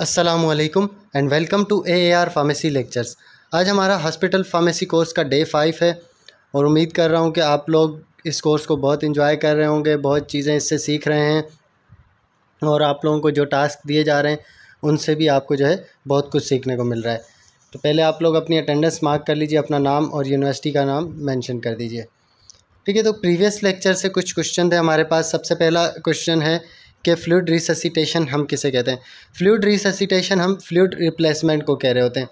Aslam and welcome to A R pharmacy lectures आज हमारा hospital pharmacy course का day five है और उम्मीद कर रहा हूँ कि आप लोग इस कोर्स को बहुत इन्जॉय कर रहे होंगे बहुत चीज़ें इससे सीख रहे हैं और आप लोगों को जो टास्क दिए जा रहे हैं उनसे भी आपको जो है बहुत कुछ सीखने को मिल रहा है तो पहले आप लोग अपनी अटेंडेंस मार्क कर लीजिए अपना नाम और यूनिवर्सिटी का नाम मैंशन कर दीजिए ठीक है तो प्रीवियस लेक्चर से कुछ क्वेश्चन थे हमारे पास सबसे पहला क्वेश्चन है के फ्लूड रिससीटेशन हम किसे कहते हैं फ्लूड रिससीटेशन हम फ्लूड रिप्लेसमेंट को कह रहे होते हैं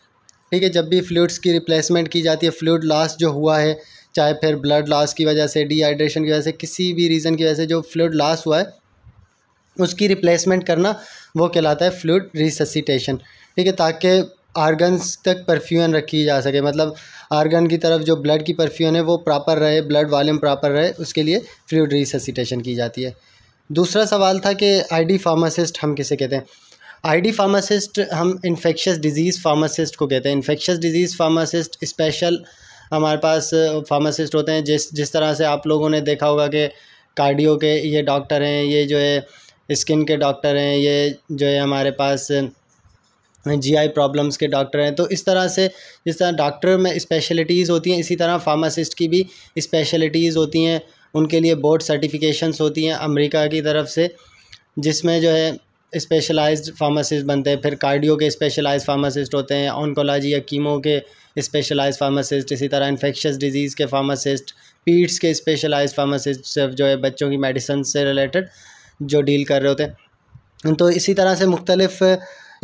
ठीक है जब भी फ्लूड्स की रिप्लेसमेंट की जाती है फ्लूड लॉस जो हुआ है चाहे फिर ब्लड लॉस की वजह से डिहाइड्रेशन की वजह से किसी भी रीज़न की वजह से जो फ्लूड लॉस हुआ है उसकी रिप्लेसमेंट करना वो कहलाता है फ्लूड रिससीटेशन ठीक है ताकि आर्गन्स तक परफ्यून रखी जा सके मतलब आर्गन की तरफ जो ब्लड की परफ्यून है वो प्रॉपर रहे ब्लड वॉल्यूम प्रॉपर रहे उसके लिए फ्लूड रिससीटेशन की जाती है दूसरा सवाल था कि आईडी फार्मासिस्ट हम किसे कहते हैं आईडी फार्मासिस्ट हम इन्फेक्शस डिज़ीज़ फार्मासिस्ट को कहते हैं इन्फेक्शस डिज़ीज़ फार्मासिस्ट स्पेशल हमारे पास फार्मासिस्ट होते हैं जिस जिस तरह से आप लोगों ने देखा होगा कि कार्डियो के ये डॉक्टर हैं ये जो है स्किन के डॉक्टर हैं ये जो है हमारे पास जीआई प्रॉब्लम्स के डॉक्टर हैं तो इस तरह से जिस तरह डॉक्टर में स्पेशलिटीज़ होती हैं इसी तरह फार्मासिस्ट की भी स्पेशलिटीज़ होती हैं उनके लिए बोर्ड सर्टिफिकेशंस होती हैं अमेरिका की तरफ से जिसमें जो है स्पेशलाइज्ड फार्मासिस्ट बनते हैं फिर कार्डियो के स्पेशलाइज फार्मासिस्ट होते हैं ऑनकोलॉजी या कीमो के स्पेशलाइज फार्मासिस्ट इसी तरह इन्फेक्शस डिजीज़ के फार्मासिस्ट पीट्स के स्पेशलाइज फार्मासिस्ट सिर्फ जो है बच्चों की मेडिसन से रिलेटेड जो डील कर रहे होते हैं तो इसी तरह से मुख्तलिफ़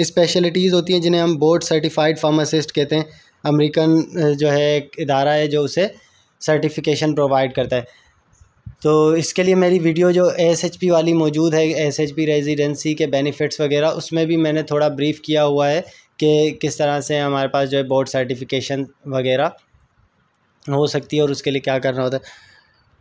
स्पेशलिटीज़ होती हैं जिन्हें हम बोर्ड सर्टिफाइड फार्मासिस्ट कहते हैं अमेरिकन जो है एक इदारा है जो उसे सर्टिफिकेशन प्रोवाइड करता है तो इसके लिए मेरी वीडियो जो एस एच पी वाली मौजूद है एस एच पी रेजिडेंसी के बेनिफिट्स वगैरह उसमें भी मैंने थोड़ा ब्रीफ किया हुआ है कि किस तरह से हमारे पास जो है बोर्ड सर्टिफिकेशन वगैरह हो सकती है और उसके लिए क्या करना होता है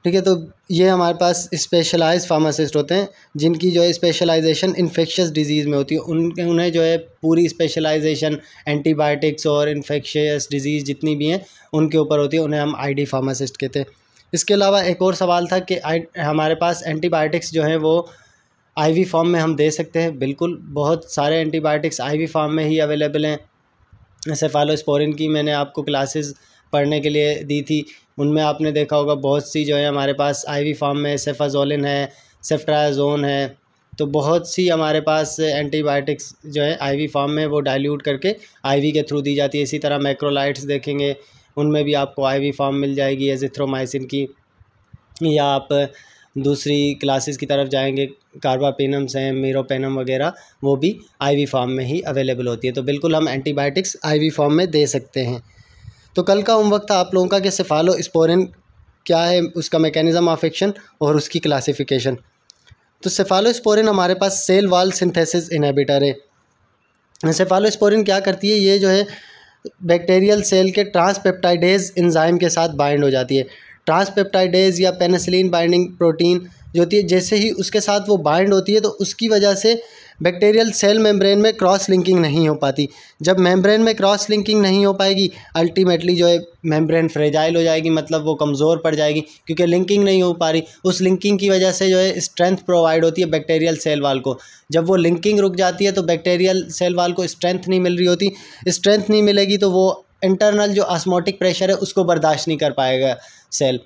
ठीक है तो ये हमारे पास स्पेशलाइज फार्मासिस्ट होते हैं जिनकी जो है स्पेशलाइजेशन इन्फेक्शस डिजीज़ में होती है उन उन्हें जो है पूरी स्पेशलाइजेशन एंटीबायोटिक्स और इन्फेक्शस डिजीज़ जितनी भी हैं उनके ऊपर होती है उन्हें हम आईडी फार्मासिस्ट कहते हैं इसके अलावा एक और सवाल था कि हमारे पास एंटीबायोटिक्स जो हैं वो आईवी फॉर्म में हम दे सकते हैं बिल्कुल बहुत सारे एंटीबायोटिक्स आईवी फॉर्म में ही अवेलेबल हैं सेफालोस्पोरिन की मैंने आपको क्लासेस पढ़ने के लिए दी थी उनमें आपने देखा होगा बहुत सी जो है हमारे पास आईवी फॉर्म में सेफाजोलिन है सेफ्ट्राजोन है तो बहुत सी हमारे पास एंटीबायोटिक्स जो है वी फॉर्म में वो डाइल्यूट करके वी के थ्रू दी जाती है इसी तरह मैक्रोलाइट्स देखेंगे उनमें भी आपको आई वी फॉर्म मिल जाएगी एजिथ्रोमाइसिन की या आप दूसरी क्लासेस की तरफ जाएंगे कार्बापेनम्स हैं मीरोपेनम वगैरह वो भी आईवी फॉर्म में ही अवेलेबल होती है तो बिल्कुल हम एंटीबायोटिक्स आईवी फॉर्म में दे सकते हैं तो कल का होमवर्क था आप लोगों का कि सिफालो स्पोरिन क्या है उसका मैकेनिज़्म ऑफ एक्शन और उसकी क्लासिफिकेशन तो सिफालो स्पोरिन हमारे पास सेल वाल सिंथेसिस इनहेबिटर है सिफालो स्पोरिन क्या करती है ये जो है बैक्टीरियल सेल के ट्रांसपेप्टाइडेज इंजाइम के साथ बाइंड हो जाती है ट्रांसपेप्टाइडेज या पेनिसिलिन बाइंडिंग प्रोटीन जो होती है जैसे ही उसके साथ वो बाइंड होती है तो उसकी वजह से बैक्टीरियल सेल मेम्ब्रेन में क्रॉस लिंकिंग नहीं हो पाती जब मेम्ब्रेन में क्रॉस लिंकिंग नहीं हो पाएगी अल्टीमेटली जो है मेम्ब्रेन फ्रेजाइल हो जाएगी मतलब वो कमज़ोर पड़ जाएगी क्योंकि लिंकिंग नहीं हो पा रही उस लिंकिंग की वजह से जो है स्ट्रेंथ प्रोवाइड होती है बैक्टीरियल सेल वाल को जब वो लिंकिंग रुक जाती है तो बैक्टेरियल सेल वाल को स्ट्रेंथ नहीं मिल रही होती स्ट्रेंथ नहीं मिलेगी तो वो इंटरनल जो आस्मोटिक प्रेशर है उसको बर्दाश्त नहीं कर पाएगा सेल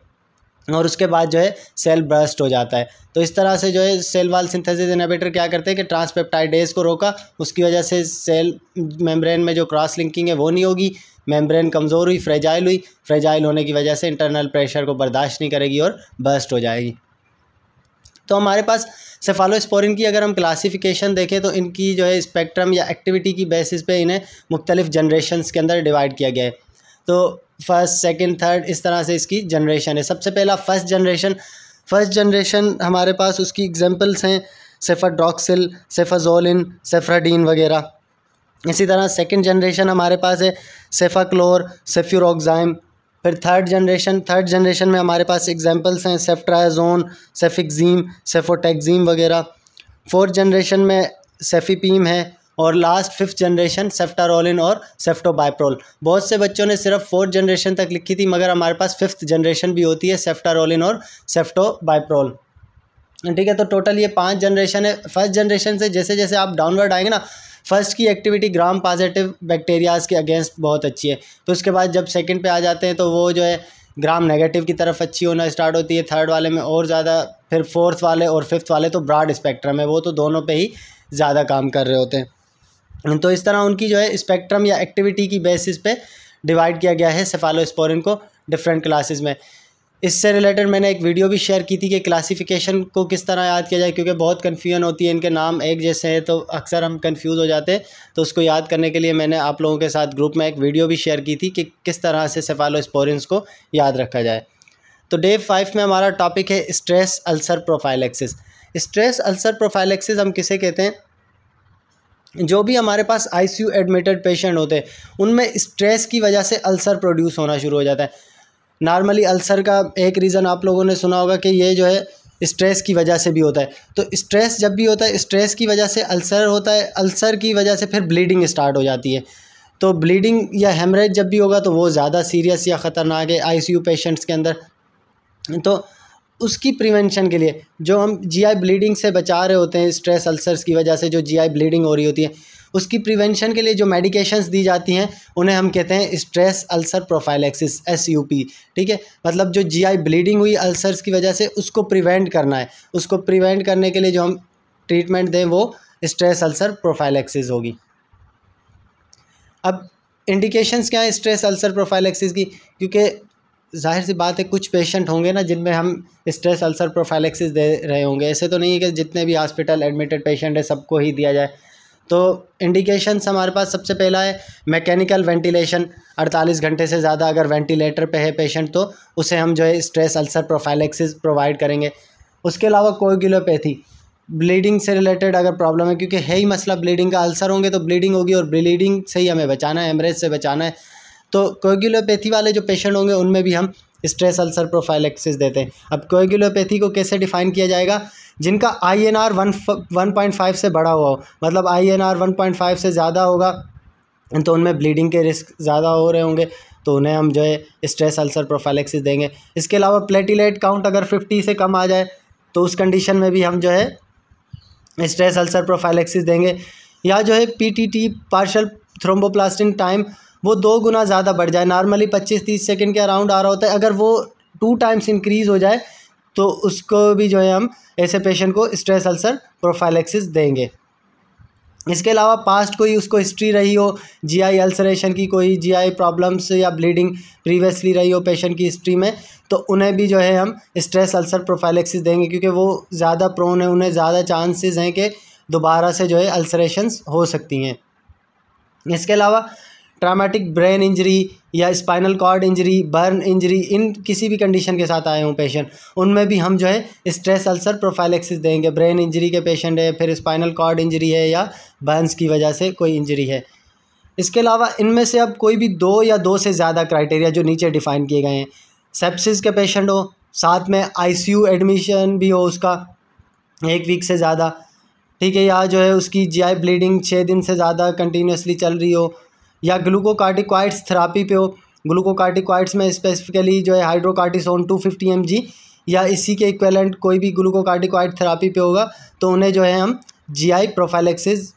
और उसके बाद जो है सेल बर्स्ट हो जाता है तो इस तरह से जो है सेल वाल सिंथेसिस इनहिबिटर क्या करते हैं कि ट्रांसपेप्टाइडेज को रोका उसकी वजह से सेल मेम्ब्रेन में जो क्रॉस लिंकिंग है वो नहीं होगी मेम्ब्रेन कमज़ोर हुई फ्रेजाइल हुई फ्रेजाइल होने की वजह से इंटरनल प्रेशर को बर्दाश्त नहीं करेगी और बर्स्ट हो जाएगी तो हमारे पास सेफालोस्पोरिन की अगर हम क्लासिफिकेशन देखें तो इनकी जो है स्पेक्ट्रम या एक्टिविटी की बेसिस पे इन्हें मुख्तलिफ जनरेशन के अंदर डिवाइड किया गया है तो फर्स्ट सेकंड थर्ड इस तरह से इसकी जनरेशन है सबसे पहला फ़र्स्ट जनरेशन फ़र्स्ट जनरेशन हमारे पास उसकी एग्जांपल्स हैं सेफाड्रॉक्सिल सेफाजोलिन सेफ्राडीन वगैरह इसी तरह सेकंड जनरेशन हमारे पास है सेफाक्लोर सेफ्यूरोगजाइम फिर थर्ड जनरेशन थर्ड जनरेशन में हमारे पास एग्जाम्पल्स हैं सेफ्ट्राजोन सेफिक्जीम सेफोटेक्जीम वगैरह फोर्थ जनरेशन में सेफीपीम है और लास्ट फिफ्थ जनरेशन सेफ्टारोलिन और सेफ्टोबाइप्रोल बहुत से बच्चों ने सिर्फ फोर्थ जनरेशन तक लिखी थी मगर हमारे पास फिफ्थ जनरेशन भी होती है सेफ्टारोलिन और सेफ्टोबाइप्रोल ठीक है तो टोटल ये पांच जनरेशन है फर्स्ट जनरेशन से जैसे जैसे आप डाउनवर्ड आएंगे ना फर्स्ट की एक्टिविटी ग्राम पॉजिटिव बैक्टीरियाज के अगेंस्ट बहुत अच्छी है तो उसके बाद जब सेकंड पे आ जाते हैं तो वो जो है ग्राम नेगेटिव की तरफ अच्छी होना स्टार्ट होती है थर्ड वाले में और ज़्यादा फिर फोर्थ वाले और फिफ्थ वाले तो ब्राड स्पेक्ट्रम है वो तो दोनों पे ही ज़्यादा काम कर रहे होते हैं तो इस तरह उनकी जो है स्पेक्ट्रम या एक्टिविटी की बेसिस पे डिवाइड किया गया है सेफालोस्पोरिन को डिफरेंट क्लासेस में इससे रिलेटेड मैंने एक वीडियो भी शेयर की थी कि क्लासिफिकेशन को किस तरह याद किया जाए क्योंकि बहुत कन्फ्यूजन होती है इनके नाम एक जैसे हैं तो अक्सर हम कन्फ्यूज़ हो जाते हैं तो उसको याद करने के लिए मैंने आप लोगों के साथ ग्रुप में एक वीडियो भी शेयर की थी कि किस तरह से सेफालोस्पोरिन्स को याद रखा जाए तो डे फाइव में हमारा टॉपिक है stress ulcer prophylaxis stress ulcer prophylaxis हम किसे कहते हैं जो भी हमारे पास आईसीयू एडमिटेड पेशेंट होते हैं उनमें स्ट्रेस की वजह से अल्सर प्रोड्यूस होना शुरू हो जाता है नॉर्मली अल्सर का एक रीज़न आप लोगों ने सुना होगा कि ये जो है स्ट्रेस की वजह से भी होता है तो स्ट्रेस जब भी होता है स्ट्रेस की वजह से अल्सर होता है अल्सर की वजह से फिर ब्लीडिंग स्टार्ट हो जाती है तो ब्लीडिंग या हेमरेज जब भी होगा तो वो ज़्यादा सीरियस या ख़तरनाक है आईसीयू पेशेंट्स के अंदर तो उसकी प्रिवेंशन के लिए जो हम जीआई ब्लीडिंग से बचा रहे होते हैं स्ट्रेस अल्सर्स की वजह से जो जीआई ब्लीडिंग हो रही होती है उसकी प्रिवेंशन के लिए जो मेडिकेशंस दी जाती हैं उन्हें हम कहते हैं stress ulcer prophylaxis S U P ठीक है मतलब जो जीआई ब्लीडिंग हुई अल्सर्स की वजह से उसको प्रिवेंट करना है उसको प्रिवेंट करने के लिए जो हम ट्रीटमेंट दें वो स्ट्रेस अल्सर प्रोफाइलेक्सिस होगी अब इंडिकेशंस क्या है स्ट्रेस अल्सर प्रोफाइलेक्सिस की क्योंकि जाहिर सी बात है कुछ पेशेंट होंगे ना जिनमें हम स्ट्रेस अल्सर प्रोफाइलेक्सिस दे रहे होंगे ऐसे तो नहीं है कि जितने भी हॉस्पिटल एडमिटेड पेशेंट है सबको ही दिया जाए तो इंडिकेशन हमारे पास सबसे पहला है मैकेनिकल वेंटिलेशन 48 घंटे से ज़्यादा अगर वेंटिलेटर पे है पेशेंट तो उसे हम जो है स्ट्रेस अल्सर प्रोफाइलेक्सिस प्रोवाइड करेंगे उसके अलावा कोगिलोपैथी ब्लीडिंग से रिलेटेड अगर प्रॉब्लम है क्योंकि है ही मसला ब्लीडिंग का अल्सर होंगे तो ब्लीडिंग होगी और ब्लीडिंग से ही हमें बचाना है एमरेज से बचाना है तो कोगुलोपैथी वाले जो पेशेंट होंगे उनमें भी हम स्ट्रेस अल्सर प्रोफाइलेक्सिस देते हैं अब कोगुलोपैथी को कैसे डिफाइन किया जाएगा जिनका I N R one one point five से बड़ा हुआ हो मतलब I N R one point five से ज़्यादा होगा तो उनमें ब्लीडिंग के रिस्क ज़्यादा हो रहे होंगे तो उन्हें हम जो है स्ट्रेस अल्सर प्रोफाइलेक्सिस देंगे इसके अलावा प्लेटिलेट काउंट अगर फिफ्टी से कम आ जाए तो उस कंडीशन में भी हम जो है स्ट्रेस अल्सर प्रोफाइलेक्सिस देंगे या जो है पीटीटी पार्शल थ्रोम्बोप्लास्टिन टाइम वो दो गुना ज़्यादा बढ़ जाए नॉर्मली पच्चीस तीस सेकेंड के अराउंड आ रहा होता है अगर वो टू टाइम्स इंक्रीज़ हो जाए तो उसको भी जो है हम ऐसे पेशेंट को स्ट्रेस अल्सर प्रोफाइलेक्सिस देंगे इसके अलावा पास्ट कोई उसको हिस्ट्री रही हो जीआई अल्सरेशन की कोई जीआई प्रॉब्लम्स या ब्लीडिंग प्रीवियसली रही हो पेशेंट की हिस्ट्री में तो उन्हें भी जो है हम स्ट्रेस अल्सर प्रोफाइलेक्सिस देंगे क्योंकि वो ज़्यादा प्रोन है उन्हें ज़्यादा चांसेस हैं कि दोबारा से जो है अल्सरेशन हो सकती हैं इसके अलावा ट्रामेटिक ब्रेन इंजरी या spinal cord injury burn injury इन किसी भी कंडीशन के साथ आए हों पेशेंट उनमें भी हम जो है स्ट्रेस अल्सर प्रोफाइलेक्सिस देंगे ब्रेन इंजरी के पेशेंट है फिर स्पाइनल कॉर्ड इंजरी है या बर्न्स की वजह से कोई इंजरी है इसके अलावा इनमें से अब कोई भी दो या दो से ज़्यादा क्राइटेरिया जो नीचे डिफ़ाइन किए गए हैं सेप्सिस के पेशेंट हो साथ में आईसीयू एडमिशन भी हो उसका एक वीक से ज़्यादा ठीक है या जो है उसकी जीआई ब्लीडिंग छः दिन से ज़्यादा कंटिन्यूसली चल रही हो या ग्लूकोकार्टिकॉइड्स थेरापी पे हो ग्लूकोकार्टिकॉइड्स में स्पेसिफिकली जो है hydrocortisone two fifty M G या इसी के इक्वेलेंट कोई भी ग्लूकोकार्टिकॉइड थेरापी पे होगा तो उन्हें जो है हम जी आई प्रोफाइलेक्सिस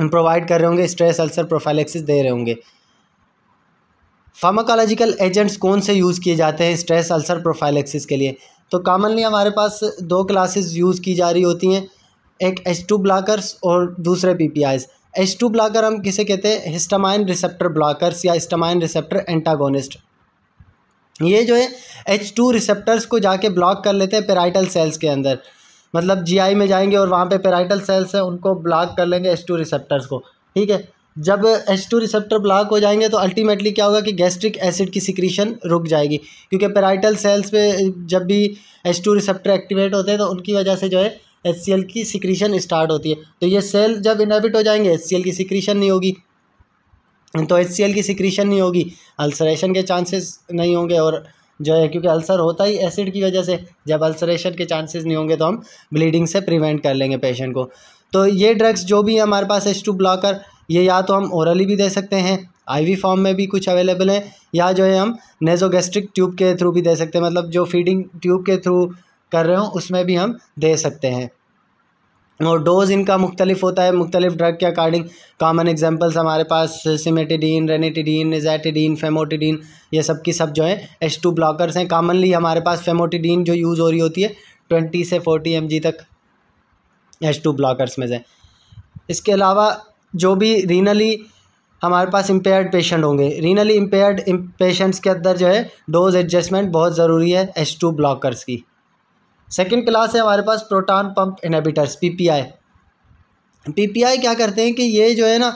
प्रोवाइड कर रहे होंगे स्ट्रेस अल्सर प्रोफाइलेक्सिस दे रहे होंगे फार्माकोलॉजिकल एजेंट्स कौन से यूज़ किए जाते हैं स्ट्रेस अल्सर प्रोफाइलेक्सिस के लिए तो कॉमनली हमारे पास दो क्लासेस यूज़ की जा रही होती हैं एक एच टू ब्लाकर्स और दूसरे P P Is H two blocker हम किसे कहते हैं हिस्टामाइन रिसेप्टर ब्लॉकर्स या हिस्टामाइन रिसेप्टर एंटागोनिस्ट ये जो है एच टू रिसेप्टर्स को जाके ब्लॉक कर लेते हैं पेराइटल सेल्स के अंदर मतलब जीआई में जाएंगे और वहाँ पे पेराइटल सेल्स हैं उनको ब्लॉक कर लेंगे एच टू रिसेप्टर्स को ठीक है जब एच टू रिसेप्टर ब्लॉक हो जाएंगे तो अल्टीमेटली क्या होगा कि गैस्ट्रिक एसिड की सिक्रीशन रुक जाएगी क्योंकि पेराइटल सेल्स पे जब भी एच टू रिसेप्टर एक्टिवेट होते हैं तो उनकी वजह से जो है एच की सिक्रीशन स्टार्ट होती है तो ये सेल जब इनहेबिट हो जाएंगे एच की सिक्रीशन नहीं होगी तो एच की सिक्रीशन नहीं होगी अल्सरेशन के चांसेस नहीं होंगे और जो है क्योंकि अल्सर होता ही एसिड की वजह से जब अल्सरेशन के चांसेस नहीं होंगे तो हम ब्लीडिंग से प्रिवेंट कर लेंगे पेशेंट को तो ये ड्रग्स जो भी हमारे पास एस टू ब्लॉकर ये या तो हम ओरली भी दे सकते हैं आईवी फॉर्म में भी कुछ अवेलेबल है या जो है हम नेजोगेस्ट्रिक ट्यूब के थ्रू भी दे सकते हैं मतलब जो फीडिंग ट्यूब के थ्रू कर रहे हो उसमें भी हम दे सकते हैं और डोज़ इनका मुख्तलिफ होता है मुख्तलिफ ड्रग के अकॉर्डिंग कामन एग्जांपल्स हमारे पास सिमेटिडीन रेनेटिडीन निजाटिडीन फेमोटिडीन ये सब की सब जो है एच टू ब्लॉकर्स हैं कामनली हमारे पास फेमोटिडीन जो यूज़ हो रही होती है ट्वेंटी से फोर्टी एम तक एच टू ब्लॉकर्स में से इसके अलावा जो भी रीनली हमारे पास इम्पेयर्ड पेशेंट होंगे रीनली इम्पेयर्ड पेशेंट्स के अंदर जो है डोज एडजस्टमेंट बहुत ज़रूरी है एच टू ब्लॉकर्स की सेकेंड क्लास है हमारे पास proton pump P PPI PPI क्या करते हैं कि ये जो है ना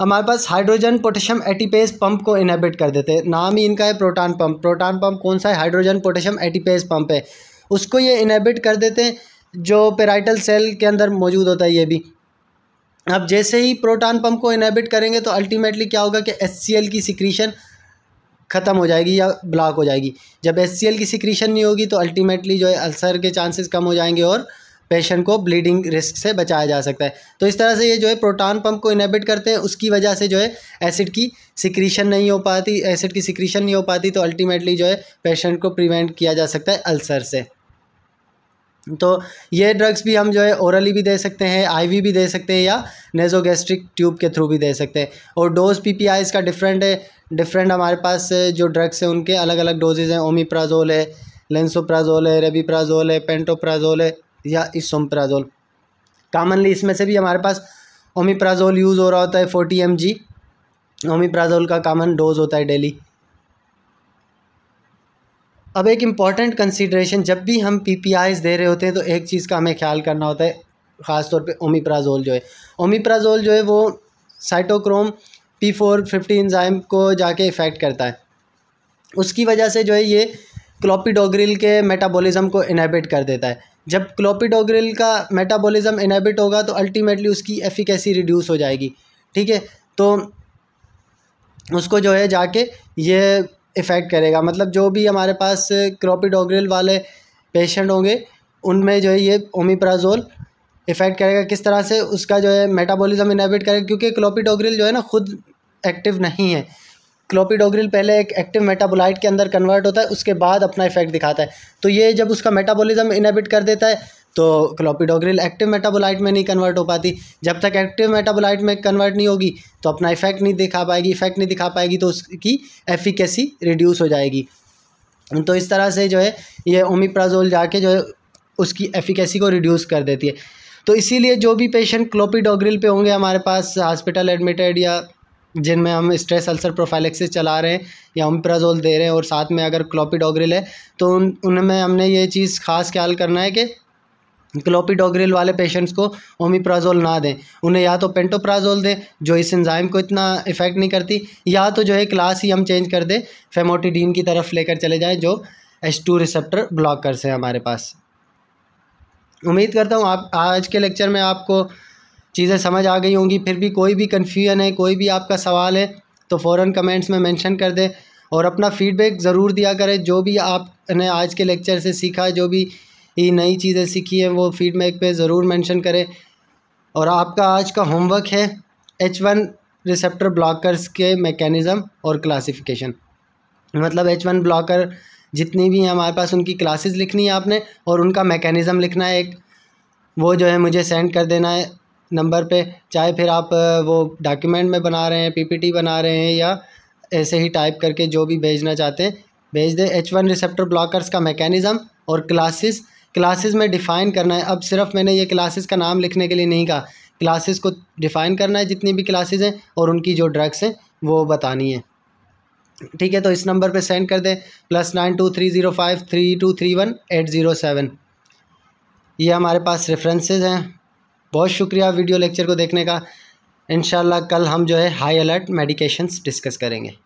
हमारे पास हाइड्रोजन पोटेशियम एटीपेज पंप को इनहेबिट कर देते हैं नाम ही इनका है प्रोटान पंप प्रोटान पंप कौन सा है हाइड्रोजन पोटेशियम एटीपेज पंप है उसको ये इनहिबिट कर देते हैं जो पेराइटल सेल के अंदर मौजूद होता है ये भी अब जैसे ही प्रोटॉन पंप को इनहिबिट करेंगे तो अल्टीमेटली क्या होगा कि एल की सिक्रीशन ख़त्म हो जाएगी या ब्लॉक हो जाएगी जब एस की सिक्रीशन नहीं होगी तो अल्टीमेटली जो है अल्सर के चांसेस कम हो जाएंगे और पेशेंट को ब्लीडिंग रिस्क से बचाया जा सकता है तो इस तरह से ये जो है प्रोटॉन पंप को इनहेबिट करते हैं उसकी वजह से जो है एसिड की सिक्रीशन नहीं हो पाती एसिड की सिक्रीशन नहीं हो पाती तो अल्टीमेटली जो है पेशेंट को प्रिवेंट किया जा सकता है अल्सर से तो ये ड्रग्स भी हम जो है ओरली भी दे सकते हैं आईवी भी दे सकते हैं या नेजोगेस्ट्रिक ट्यूब के थ्रू भी दे सकते हैं और डोज पीपीआई इसका डिफरेंट है डिफरेंट हमारे पास जो ड्रग्स हैं उनके अलग अलग डोजेज हैं ओमीप्राजोल है लेंसोप्राजोल है रेबीप्राजोल है पेंटोप्राजोल है या इसोमप्राजोल कामनली इसमें से भी हमारे पास ओमीप्राजोल यूज़ हो रहा होता है फोर्टी एम जी ओमीप्राजोल का कामन डोज होता है डेली अब एक इम्पॉर्टेंट कंसिड्रेशन जब भी हम पी दे रहे होते हैं तो एक चीज़ का हमें ख्याल करना होता है ख़ास तौर पे ओमिप्राजोल जो है ओमिप्राजोल जो है वो cytochrome P four fifty enzyme को जाके इफ़ेक्ट करता है उसकी वजह से जो है ये क्लोपिडोग्रिल के मेटाबॉलिज़्म को इनहेबिट कर देता है जब क्लोपिडोग्रिल का मेटाबॉलिज़्म इनहेबिट होगा तो अल्टीमेटली उसकी एफिकेसी रिड्यूस हो जाएगी ठीक है तो उसको जो है जाके ये इफ़ेक्ट करेगा मतलब जो भी हमारे पास क्रोपिडोग्रिल वाले पेशेंट होंगे उनमें जो है ये ओमिप्राजोल इफ़ेक्ट करेगा किस तरह से उसका जो है मेटाबॉलिज्म इनहेबिट करेगा क्योंकि क्लोपिडोग्रिल जो है ना खुद एक्टिव नहीं है क्लोपीडोग्रिल पहले एक एक्टिव मेटाबोलाइट के अंदर कन्वर्ट होता है उसके बाद अपना इफेक्ट दिखाता है तो ये जब उसका मेटाबॉलिज्म इनहेबिट कर देता है तो क्लोपिडोग्रिल एक्टिव मेटाबोलाइट में नहीं कन्वर्ट हो पाती जब तक एक्टिव मेटाबोलाइट में कन्वर्ट नहीं होगी तो अपना इफेक्ट नहीं दिखा पाएगी इफेक्ट नहीं दिखा पाएगी तो उसकी एफिकेसी रिड्यूस हो जाएगी तो इस तरह से जो है ये ओमिप्राजोल जाके जो है उसकी एफिकेसी को रिड्यूस कर देती है तो इसीलिए जो भी पेशेंट क्लोपिडोग्रिल पे होंगे हमारे पास हॉस्पिटल एडमिटेड या जिनमें हम स्ट्रेस अल्सर प्रोफाइलेक्सिस चला रहे हैं या ओमिप्राजोल दे रहे हैं और साथ में अगर क्लोपिडोग्रिल है तो उन उनमें हमने ये चीज़ खास ख्याल करना है कि क्लोपीडोग्रिल वाले पेशेंट्स को ओमिप्राजोल ना दें उन्हें या तो पेंटोप्राजोल दें जो इस एंजाइम को इतना इफ़ेक्ट नहीं करती या तो जो है क्लास ही हम चेंज कर दें फेमोटिडीन की तरफ लेकर चले जाएँ जो एच टू रिसेप्टर ब्लॉक कर हैं हमारे पास उम्मीद करता हूँ आप आज के लेक्चर में आपको चीज़ें समझ आ गई होंगी फिर भी कोई भी कन्फ्यूजन है कोई भी आपका सवाल है तो फ़ौर कमेंट्स में मैंशन कर दें और अपना फीडबैक ज़रूर दिया करें जो भी आपने आज के लेक्चर से सीखा जो भी ही नई चीज़ें सीखी हैं वो फीडबैक पे ज़रूर मेंशन करें और आपका आज का होमवर्क है एच वन रिसेप्टर ब्लॉकर्स के मैकेनिज़्म और क्लासिफिकेशन मतलब एच वन ब्लॉकर जितनी भी हैं हमारे पास उनकी क्लासेस लिखनी है आपने और उनका मैकेनिज़्म लिखना है एक वो जो है मुझे सेंड कर देना है नंबर पे चाहे फिर आप वो डॉक्यूमेंट में बना रहे हैं पीपीटी बना रहे हैं या ऐसे ही टाइप करके जो भी भेजना चाहते हैं भेज दें एच वन रिसेप्टर ब्लॉकर्स का मैकेनिज़्म और क्लासेस क्लासेस में डिफ़ाइन करना है अब सिर्फ मैंने ये क्लासेस का नाम लिखने के लिए नहीं कहा क्लासेस को डिफ़ाइन करना है जितनी भी क्लासेस हैं और उनकी जो ड्रग्स हैं वो बतानी है ठीक है तो इस नंबर पे सेंड कर दें plus nine two three zero five three two three one eight zero seven ये हमारे पास रेफरेंसेज हैं बहुत शुक्रिया वीडियो लेक्चर को देखने का इन कल हम जो है हाई अलर्ट मेडिकेशंस डिस्कस करेंगे